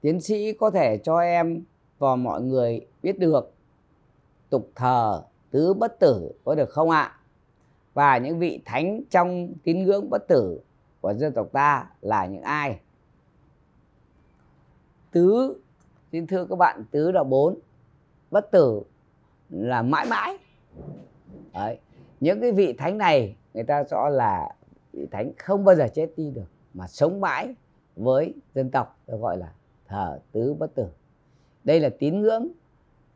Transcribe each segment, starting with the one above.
tiến sĩ có thể cho em và mọi người biết được tục thờ tứ bất tử có được không ạ? Và những vị thánh trong tín ngưỡng bất tử của dân tộc ta là những ai? Tứ, xin thưa các bạn, tứ là bốn, bất tử là mãi mãi. Đấy. Những cái vị thánh này người ta rõ là vị thánh không bao giờ chết đi được mà sống mãi với dân tộc được gọi là thở tứ bất tử đây là tín ngưỡng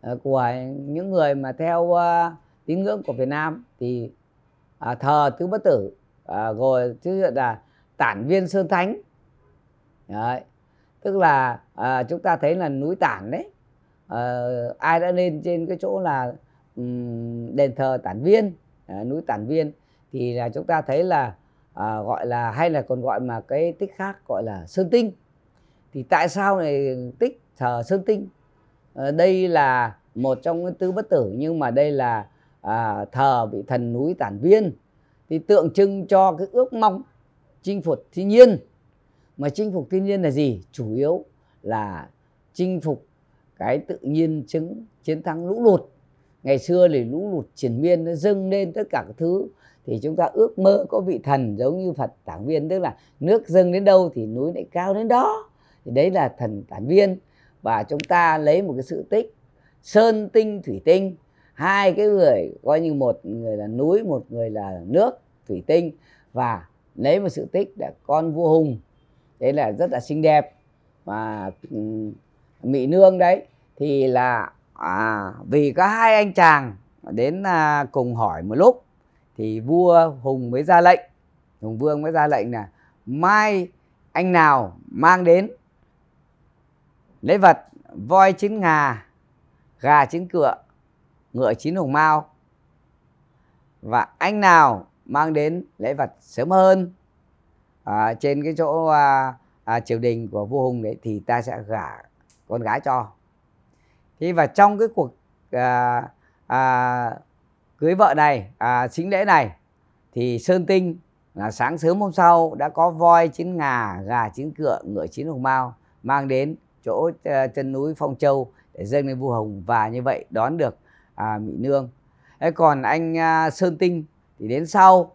à, của những người mà theo à, tín ngưỡng của Việt Nam thì à, thờ tứ bất tử rồi chứ là tản viên sơn thánh đấy. tức là chúng ta thấy là núi tản đấy ờ, ai đã lên trên cái chỗ là đền thờ tản viên núi tản viên thì là chúng ta thấy là gọi là hay là còn gọi mà cái tích khác gọi là sơn tinh thì tại sao này tích thờ sơn tinh ờ, đây là một trong những tứ bất tử nhưng mà đây là à, thờ vị thần núi tản viên thì tượng trưng cho cái ước mong chinh phục thiên nhiên mà chinh phục thiên nhiên là gì chủ yếu là chinh phục cái tự nhiên chứng chiến thắng lũ lụt ngày xưa thì lũ lụt triển miên nó dâng lên tất cả các thứ thì chúng ta ước mơ có vị thần giống như phật tảng viên tức là nước dâng đến đâu thì núi lại cao đến đó thì đấy là thần tản viên và chúng ta lấy một cái sự tích sơn tinh thủy tinh hai cái người coi như một người là núi một người là nước thủy tinh và lấy một sự tích là con vua hùng đấy là rất là xinh đẹp và ừ, mỹ nương đấy thì là à, vì có hai anh chàng đến à, cùng hỏi một lúc thì vua hùng mới ra lệnh hùng vương mới ra lệnh là mai anh nào mang đến Lễ vật voi chín ngà, gà chín cựa, ngựa chín hồng mao. Và anh nào mang đến lễ vật sớm hơn à, trên cái chỗ à, à, triều đình của vua hùng đấy thì ta sẽ gả con gái cho. Thế và trong cái cuộc à, à, cưới vợ này, à, chính lễ này thì Sơn Tinh là sáng sớm hôm sau đã có voi chín ngà, gà chín cựa, ngựa chín hồng mao mang đến chỗ ờ, chân núi Phong Châu để dâng lên vua Hồng và như vậy đón được à, Mỹ Nương. Thế còn anh à, Sơn Tinh thì đến sau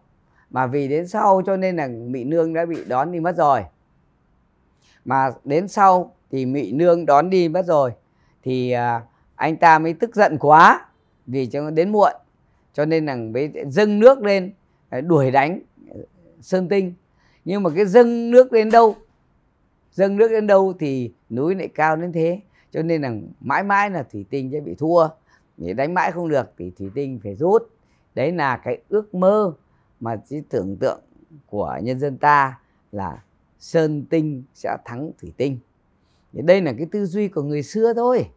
mà vì đến sau cho nên là Mỹ Nương đã bị đón đi mất rồi. Mà đến sau thì Mỹ Nương đón đi mất rồi thì à, anh ta mới tức giận quá vì cho đến muộn cho nên là mới dâng nước lên à, đuổi đánh ờ, Sơn Tinh nhưng mà cái dâng nước lên đâu dâng nước đến đâu thì núi lại cao đến thế cho nên là mãi mãi là thủy tinh sẽ bị thua để đánh mãi không được thì thủy tinh phải rút đấy là cái ước mơ mà chỉ tưởng tượng của nhân dân ta là sơn tinh sẽ thắng thủy tinh thì đây là cái tư duy của người xưa thôi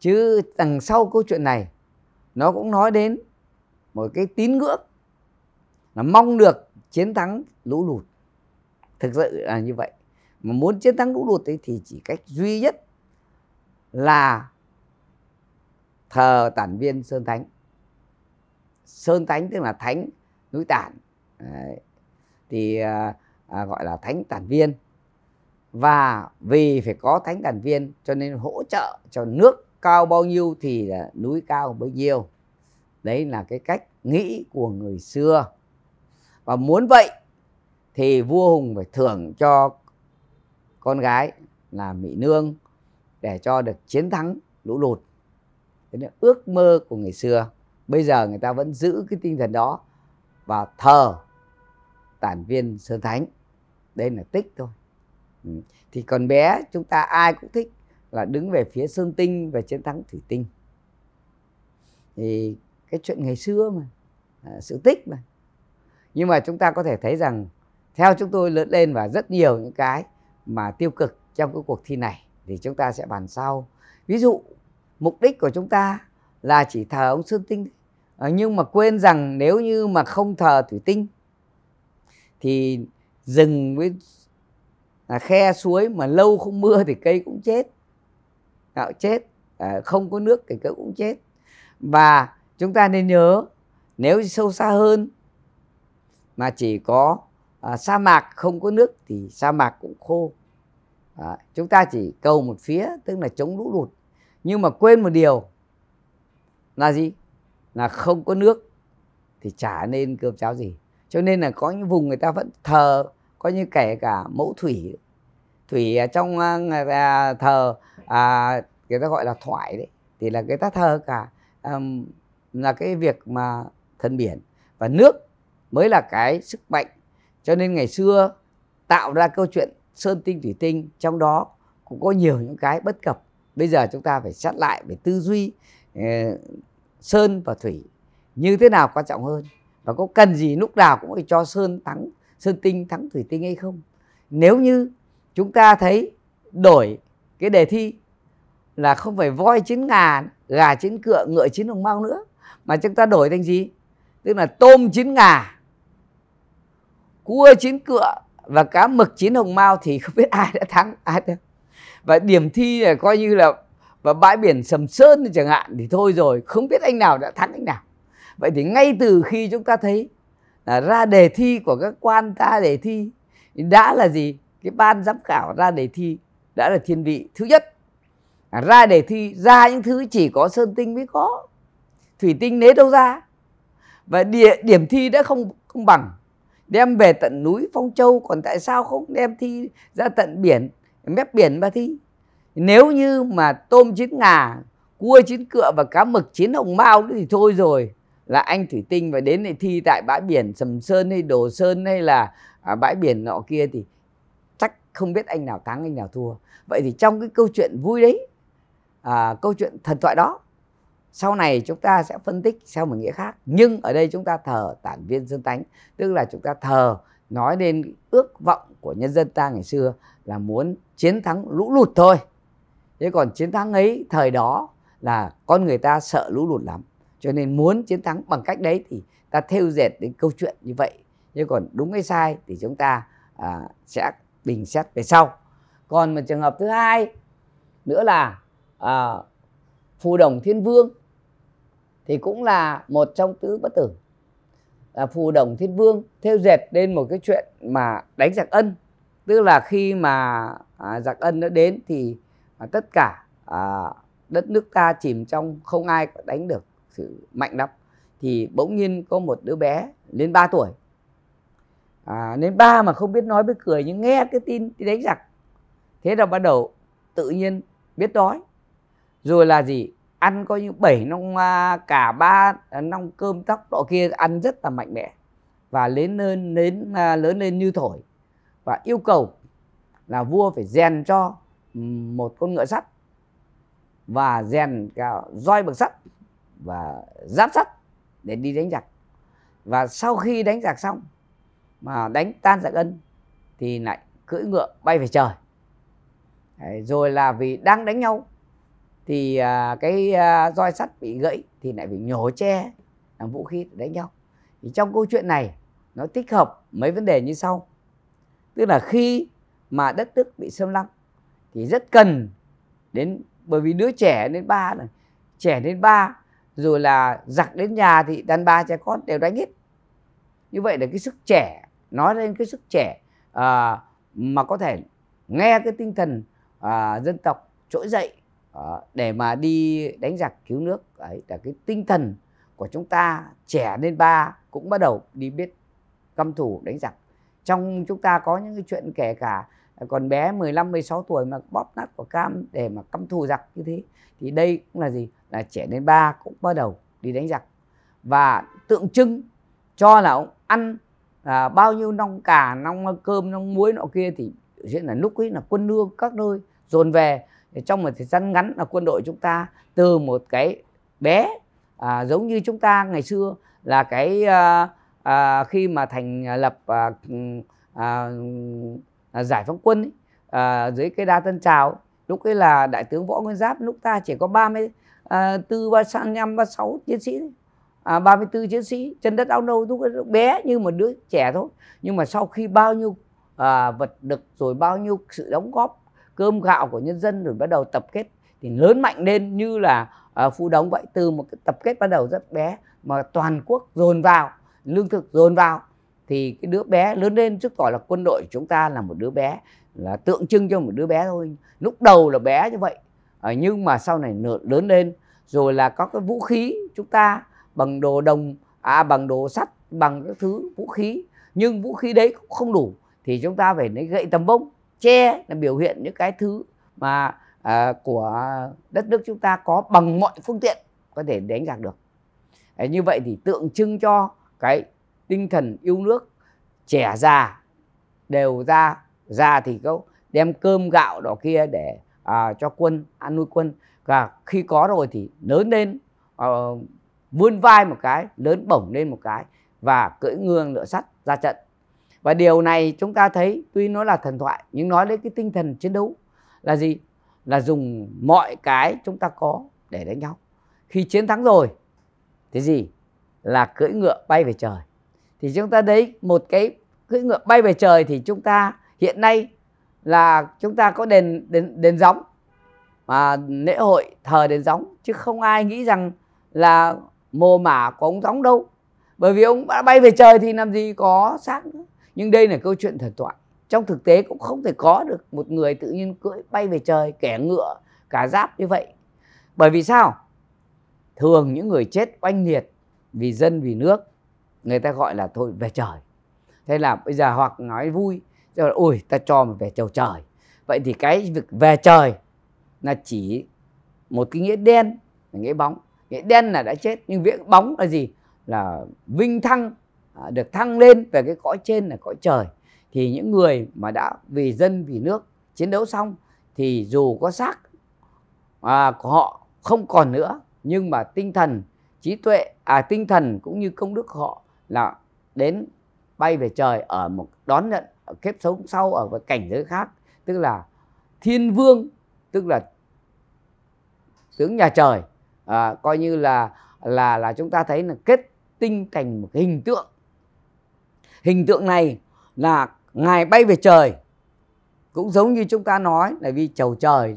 chứ đằng sau câu chuyện này nó cũng nói đến một cái tín ngưỡng là mong được chiến thắng lũ lụt thực sự là như vậy mà muốn chiến thắng lũ lụt ấy thì chỉ cách duy nhất là thờ tản viên sơn thánh sơn thánh tức là thánh núi tản Đấy. thì à, à, gọi là thánh tản viên và vì phải có thánh tản viên cho nên hỗ trợ cho nước cao bao nhiêu thì là núi cao bấy nhiêu đấy là cái cách nghĩ của người xưa và muốn vậy thì vua hùng phải thưởng cho con gái là mỹ nương để cho được chiến thắng lũ lụt thế nên ước mơ của ngày xưa bây giờ người ta vẫn giữ cái tinh thần đó và thờ tản viên sơn thánh đây là tích thôi ừ. thì còn bé chúng ta ai cũng thích là đứng về phía sơn tinh và chiến thắng thủy tinh thì cái chuyện ngày xưa mà à, sự tích mà nhưng mà chúng ta có thể thấy rằng theo chúng tôi lớn lên và rất nhiều những cái mà tiêu cực trong cái cuộc thi này thì chúng ta sẽ bàn sau ví dụ mục đích của chúng ta là chỉ thờ ông sơn tinh ờ, nhưng mà quên rằng nếu như mà không thờ thủy tinh thì rừng với à, khe suối mà lâu không mưa thì cây cũng chết gạo chết à, không có nước thì cây cũng chết và chúng ta nên nhớ nếu sâu xa hơn mà chỉ có à, sa mạc không có nước thì sa mạc cũng khô à, chúng ta chỉ cầu một phía tức là chống lũ lụt nhưng mà quên một điều là gì là không có nước thì chả nên cơm cháo gì cho nên là có những vùng người ta vẫn thờ có như kể cả mẫu thủy thủy trong à, thờ à, người ta gọi là thoại đấy thì là người ta thờ cả um, là cái việc mà thần biển và nước mới là cái sức mạnh cho nên ngày xưa tạo ra câu chuyện sơn tinh thủy tinh trong đó cũng có nhiều những cái bất cập bây giờ chúng ta phải xét lại về tư duy ờ, sơn và thủy như thế nào quan trọng hơn và có cần gì lúc nào cũng phải cho sơn thắng sơn tinh thắng thủy tinh hay không nếu như chúng ta thấy đổi cái đề thi là không phải voi chín ngà gà chín cựa ngựa chín hồng mao nữa mà chúng ta đổi thành gì tức là tôm chín ngà cua chín cựa và cá mực chín hồng mao thì không biết ai đã thắng ai đã. và điểm thi là coi như là và bãi biển sầm sơn chẳng hạn thì thôi rồi không biết anh nào đã thắng anh nào vậy thì ngay từ khi chúng ta thấy là ra đề thi của các quan ta đề thi đã là gì cái ban giám khảo ra đề thi đã là thiên vị thứ nhất à, ra đề thi ra những thứ chỉ có sơn tinh mới có thủy tinh nế đâu ra và địa điểm thi đã không không bằng đem về tận núi phong châu còn tại sao không đem thi ra tận biển mép biển mà thi nếu như mà tôm chín ngà cua chín cựa và cá mực chín hồng mao nữa thì thôi rồi là anh thủy tinh và đến để thi tại bãi biển sầm sơn hay đồ sơn hay là à, bãi biển nọ kia thì chắc không biết anh nào thắng anh nào thua vậy thì trong cái câu chuyện vui đấy à, câu chuyện thần thoại đó sau này chúng ta sẽ phân tích theo một nghĩa khác nhưng ở đây chúng ta thờ tản viên dân tánh tức là chúng ta thờ nói lên ước vọng của nhân dân ta ngày xưa là muốn chiến thắng lũ lụt thôi thế còn chiến thắng ấy thời đó là con người ta sợ lũ lụt lắm cho nên muốn chiến thắng bằng cách đấy thì ta thêu dệt đến câu chuyện như vậy thế còn đúng hay sai thì chúng ta à, sẽ bình xét về sau còn một trường hợp thứ hai nữa là à, phù đồng thiên vương thì cũng là một trong tứ bất tử là phù đồng thiên vương theo dệt lên một cái chuyện mà đánh giặc ân tức là khi mà à, giặc ân nó đến thì à, tất cả à, đất nước ta chìm trong không ai đánh được sự mạnh lắm thì bỗng nhiên có một đứa bé lên 3 tuổi à, lên ba mà không biết nói biết cười nhưng nghe cái tin đánh giặc thế là bắt đầu tự nhiên biết đói rồi là gì ăn coi như bảy nong à, cả ba à, nong cơm tóc độ kia ăn rất là mạnh mẽ và lớn lên đến à, lớn lên như thổi và yêu cầu là vua phải rèn cho một con ngựa sắt và rèn cả roi bằng sắt và giáp sắt để đi đánh giặc và sau khi đánh giặc xong mà đánh tan giặc ân thì lại cưỡi ngựa bay về trời Đấy, rồi là vì đang đánh nhau thì à, cái à, roi sắt bị gãy thì lại bị nhổ che, làm vũ khí đánh nhau thì trong câu chuyện này nó tích hợp mấy vấn đề như sau tức là khi mà đất nước bị xâm lăng thì rất cần đến bởi vì đứa trẻ đến ba này trẻ đến ba rồi là giặc đến nhà thì đàn bà trẻ con đều đánh hết như vậy là cái sức trẻ nói lên cái sức trẻ à, mà có thể nghe cái tinh thần à, dân tộc trỗi dậy đó, ờ, để mà đi đánh giặc cứu nước ấy là cái tinh thần của chúng ta trẻ lên ba cũng bắt đầu đi biết căm thủ đánh giặc trong chúng ta có những cái chuyện kể cả còn bé 15 16 tuổi mà bóp nát quả cam để mà căm thù giặc như thế thì đây cũng là gì là trẻ lên ba cũng bắt đầu đi đánh giặc và tượng trưng cho là ông ăn à, bao nhiêu nong cà nong cơm nong muối nọ kia thì diễn là lúc ấy là quân lương các nơi dồn về thì trong một thời gian ngắn là quân đội chúng ta từ một cái bé à, giống như chúng ta ngày xưa là cái à, à, khi mà thành à, lập à, à, à, giải phóng quân ấy, à, dưới cái đa tân trào lúc ấy là đại tướng võ nguyên giáp lúc ta chỉ có 30 à, tư ba năm ba sáu chiến sĩ à, 34 chiến sĩ chân đất áo nâu lúc ấy bé như một đứa trẻ thôi nhưng mà sau khi bao nhiêu à, vật lực rồi bao nhiêu sự đóng góp cơm gạo của nhân dân rồi bắt đầu tập kết thì lớn mạnh lên như là uh, à, phụ đống vậy từ một cái tập kết bắt đầu rất bé mà toàn quốc dồn vào lương thực dồn vào thì cái đứa bé lớn lên trước gọi là quân đội chúng ta là một đứa bé là tượng trưng cho một đứa bé thôi lúc đầu là bé như vậy à, nhưng mà sau này lớn lên rồi là có cái vũ khí chúng ta bằng đồ đồng à bằng đồ sắt bằng các thứ vũ khí nhưng vũ khí đấy cũng không đủ thì chúng ta phải lấy gậy tầm bông che là biểu hiện những cái thứ mà à, của đất nước chúng ta có bằng mọi phương tiện có thể đánh giặc được à, như vậy thì tượng trưng cho cái tinh thần yêu nước trẻ già đều ra ra thì có đem cơm gạo đó kia để à, cho quân ăn nuôi quân và khi có rồi thì lớn lên à, vươn vai một cái lớn bổng lên một cái và cưỡi ngương lựa sắt ra trận và điều này chúng ta thấy tuy nó là thần thoại nhưng nói đến cái tinh thần chiến đấu là gì là dùng mọi cái chúng ta có để đánh nhau khi chiến thắng rồi thì gì là cưỡi ngựa bay về trời thì chúng ta đấy một cái cưỡi ngựa bay về trời thì chúng ta hiện nay là chúng ta có đền đền đền gióng mà lễ hội thờ đền gióng chứ không ai nghĩ rằng là mồ mả của ông gióng đâu bởi vì ông đã bay về trời thì làm gì có xác nữa nhưng đây là câu chuyện thần thoại trong thực tế cũng không thể có được một người tự nhiên cưỡi bay về trời kẻ ngựa cả giáp như vậy bởi vì sao thường những người chết oanh liệt vì dân vì nước người ta gọi là thôi về trời thế là bây giờ hoặc nói vui là ui ta cho mà về chầu trời vậy thì cái việc về trời là chỉ một cái nghĩa đen nghĩa bóng nghĩa đen là đã chết nhưng nghĩa bóng là gì là vinh thăng À, được thăng lên về cái cõi trên là cõi trời thì những người mà đã vì dân vì nước chiến đấu xong thì dù có xác à, của họ không còn nữa nhưng mà tinh thần trí tuệ à tinh thần cũng như công đức họ là đến bay về trời ở một đón nhận ở kiếp sống sau ở một cảnh giới khác tức là thiên vương tức là tướng nhà trời à, coi như là là là chúng ta thấy là kết tinh thành một hình tượng hình tượng này là ngài bay về trời cũng giống như chúng ta nói là vì chầu trời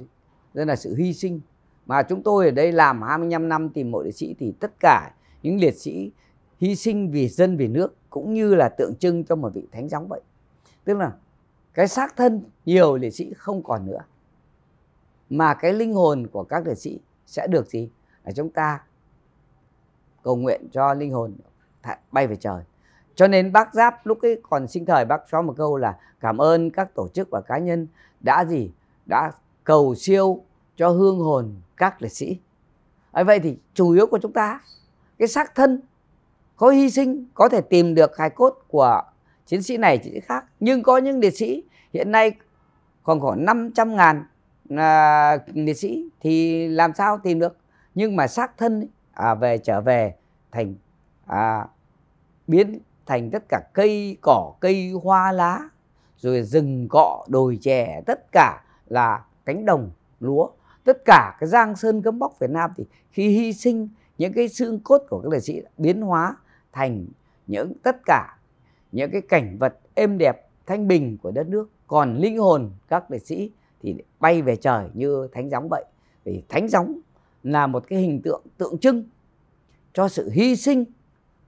đây là sự hy sinh mà chúng tôi ở đây làm 25 năm tìm mộ liệt sĩ thì tất cả những liệt sĩ hy sinh vì dân vì nước cũng như là tượng trưng cho một vị thánh gióng vậy tức là cái xác thân nhiều liệt sĩ không còn nữa mà cái linh hồn của các liệt sĩ sẽ được gì là chúng ta cầu nguyện cho linh hồn bay về trời cho nên bác giáp lúc ấy còn sinh thời bác cho một câu là cảm ơn các tổ chức và cá nhân đã gì đã cầu siêu cho hương hồn các liệt sĩ à, vậy thì chủ yếu của chúng ta cái xác thân có hy sinh có thể tìm được hài cốt của chiến sĩ này chiến sĩ khác nhưng có những liệt sĩ hiện nay còn khoảng 500 ngàn à, liệt sĩ thì làm sao tìm được nhưng mà xác thân à, về trở về thành à, biến thành tất cả cây cỏ cây hoa lá rồi rừng cọ đồi chè tất cả là cánh đồng lúa tất cả cái giang sơn cấm bóc Việt Nam thì khi hy sinh những cái xương cốt của các liệt sĩ biến hóa thành những tất cả những cái cảnh vật êm đẹp thanh bình của đất nước còn linh hồn các liệt sĩ thì bay về trời như thánh gióng vậy vì thánh gióng là một cái hình tượng tượng trưng cho sự hy sinh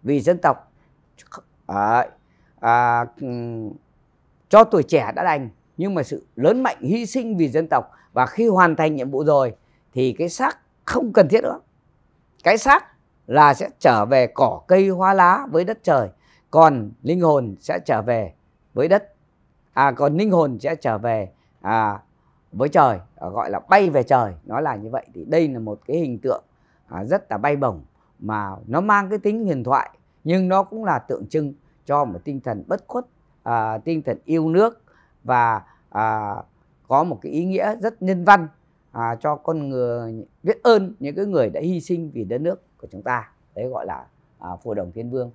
vì dân tộc à, à, cho tuổi trẻ đã đành nhưng mà sự lớn mạnh hy sinh vì dân tộc và khi hoàn thành nhiệm vụ rồi thì cái xác không cần thiết nữa cái xác là sẽ trở về cỏ cây hoa lá với đất trời còn linh hồn sẽ trở về với đất à còn linh hồn sẽ trở về à, với trời à, gọi là bay về trời nó là như vậy thì đây là một cái hình tượng à, rất là bay bổng mà nó mang cái tính huyền thoại nhưng nó cũng là tượng trưng cho một tinh thần bất khuất à, tinh thần yêu nước và à, có một cái ý nghĩa rất nhân văn à, cho con người biết ơn những cái người đã hy sinh vì đất nước của chúng ta đấy gọi là à, phù đồng thiên vương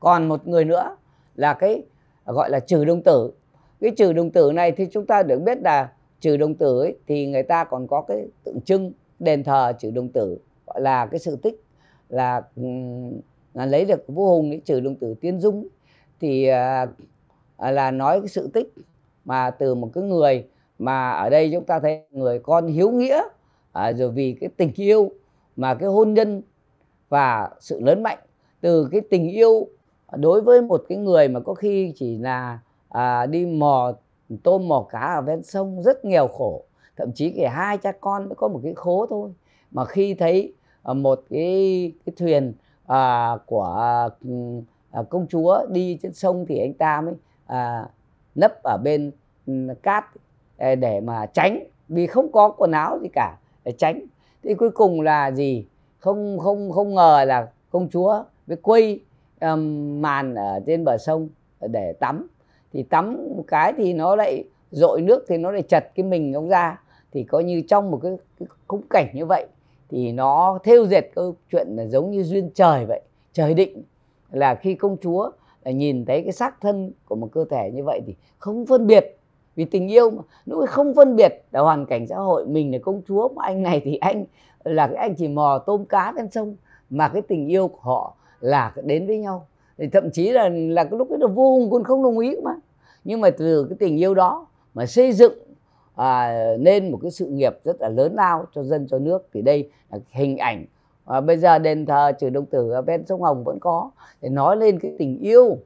còn một người nữa là cái gọi là trừ đông tử cái trừ đồng tử này thì chúng ta được biết là trừ đồng tử ấy, thì người ta còn có cái tượng trưng đền thờ trừ đồng tử gọi là cái sự tích là là lấy được vũ hùng để trừ đồng tử tiên dung thì à, à, là nói cái sự tích mà từ một cái người mà ở đây chúng ta thấy người con hiếu nghĩa à, rồi vì cái tình yêu mà cái hôn nhân và sự lớn mạnh từ cái tình yêu đối với một cái người mà có khi chỉ là à, đi mò tôm mò cá ở ven sông rất nghèo khổ thậm chí cả hai cha con mới có một cái khố thôi mà khi thấy một cái cái thuyền à, của ừ, à, công chúa đi trên sông thì anh ta mới à, nấp ở bên ừ, cát à, để mà tránh vì không có quần áo gì cả để tránh thì cuối cùng là gì không không không ngờ là công chúa với quây um, màn ở trên bờ sông để tắm thì tắm một cái thì nó lại dội nước thì nó lại chật cái mình ông ra thì coi như trong một cái, cái khung cảnh như vậy thì nó thêu dệt câu chuyện là giống như duyên trời vậy trời định là khi công chúa là nhìn thấy cái xác thân của một cơ thể như vậy thì không phân biệt vì tình yêu mà lúc không phân biệt là hoàn cảnh xã hội mình là công chúa mà anh này thì anh là cái anh chỉ mò tôm cá ven sông mà cái tình yêu của họ là đến với nhau thì thậm chí là là cái lúc ấy là vô hùng còn không đồng ý mà nhưng mà từ cái tình yêu đó mà xây dựng à, nên một cái sự nghiệp rất là lớn lao cho dân cho nước thì đây là hình ảnh à, bây giờ đền thờ trừ đông tử ở ven sông hồng vẫn có để nói lên cái tình yêu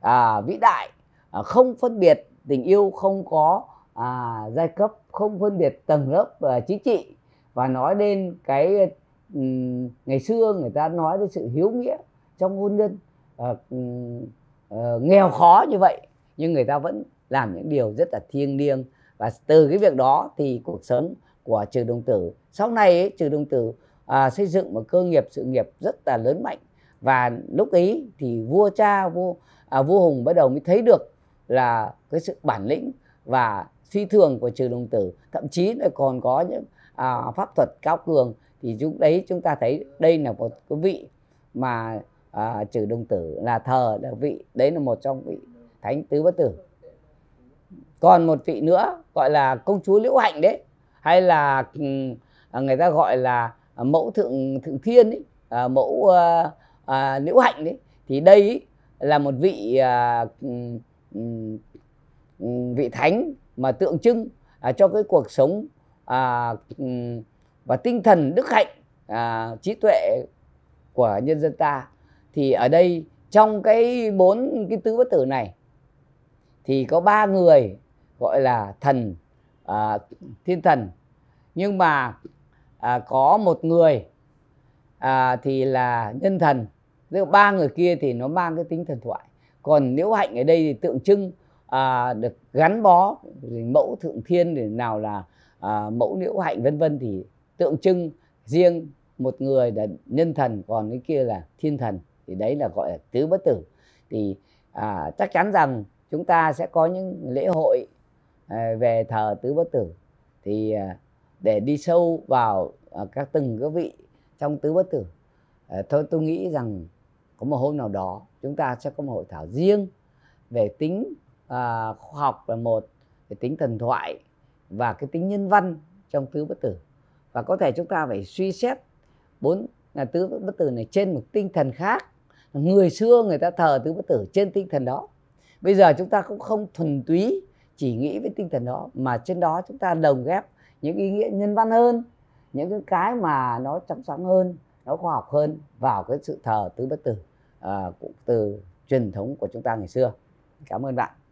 à, vĩ đại à, không phân biệt tình yêu không có à, giai cấp không phân biệt tầng lớp à, chính trị và nói lên cái um, ngày xưa người ta nói đến sự hiếu nghĩa trong hôn nhân à, uh, uh, nghèo khó như vậy nhưng người ta vẫn làm những điều rất là thiêng liêng và từ cái việc đó thì cuộc sống của trừ đồng tử sau này ấy, trừ đồng tử à, xây dựng một cơ nghiệp sự nghiệp rất là lớn mạnh và lúc ấy thì vua cha vua à, vua hùng bắt đầu mới thấy được là cái sự bản lĩnh và suy thường của trừ đồng tử thậm chí là còn có những à, pháp thuật cao cường thì chúng đấy chúng ta thấy đây là một cái vị mà à, trừ đồng tử là thờ là vị đấy là một trong vị thánh tứ bất tử còn một vị nữa gọi là công chúa liễu hạnh đấy hay là ừ, à, người ta gọi là à, mẫu thượng thượng thiên ấy, à, mẫu à, à, liễu hạnh đấy thì đây ấy, là một vị à, ừ, ừ, vị thánh mà tượng trưng à, cho cái cuộc sống à, và tinh thần đức hạnh à, trí tuệ của nhân dân ta thì ở đây trong cái bốn cái tứ bất tử này thì có ba người gọi là thần à, thiên thần nhưng mà à, có một người à, thì là nhân thần Nếu ba người kia thì nó mang cái tính thần thoại còn liễu hạnh ở đây thì tượng trưng à, được gắn bó mẫu thượng thiên để nào là à, mẫu liễu hạnh vân vân thì tượng trưng riêng một người là nhân thần còn cái kia là thiên thần thì đấy là gọi là tứ bất tử thì à, chắc chắn rằng chúng ta sẽ có những lễ hội À, về thờ tứ bất tử thì à, để đi sâu vào à, các từng các vị trong tứ bất tử thôi tôi nghĩ rằng có một hôm nào đó chúng ta sẽ có một hội thảo riêng về tính khoa học là một về tính thần thoại và cái tính nhân văn trong tứ bất tử và có thể chúng ta phải suy xét bốn là tứ bất tử này trên một tinh thần khác người xưa người ta thờ tứ bất tử trên tinh thần đó bây giờ chúng ta cũng không thuần túy chỉ nghĩ với tinh thần đó mà trên đó chúng ta đồng ghép những ý nghĩa nhân văn hơn những cái mà nó chăm sáng hơn nó khoa học hơn vào cái sự thờ tứ bất tử à, cũng từ truyền thống của chúng ta ngày xưa cảm ơn bạn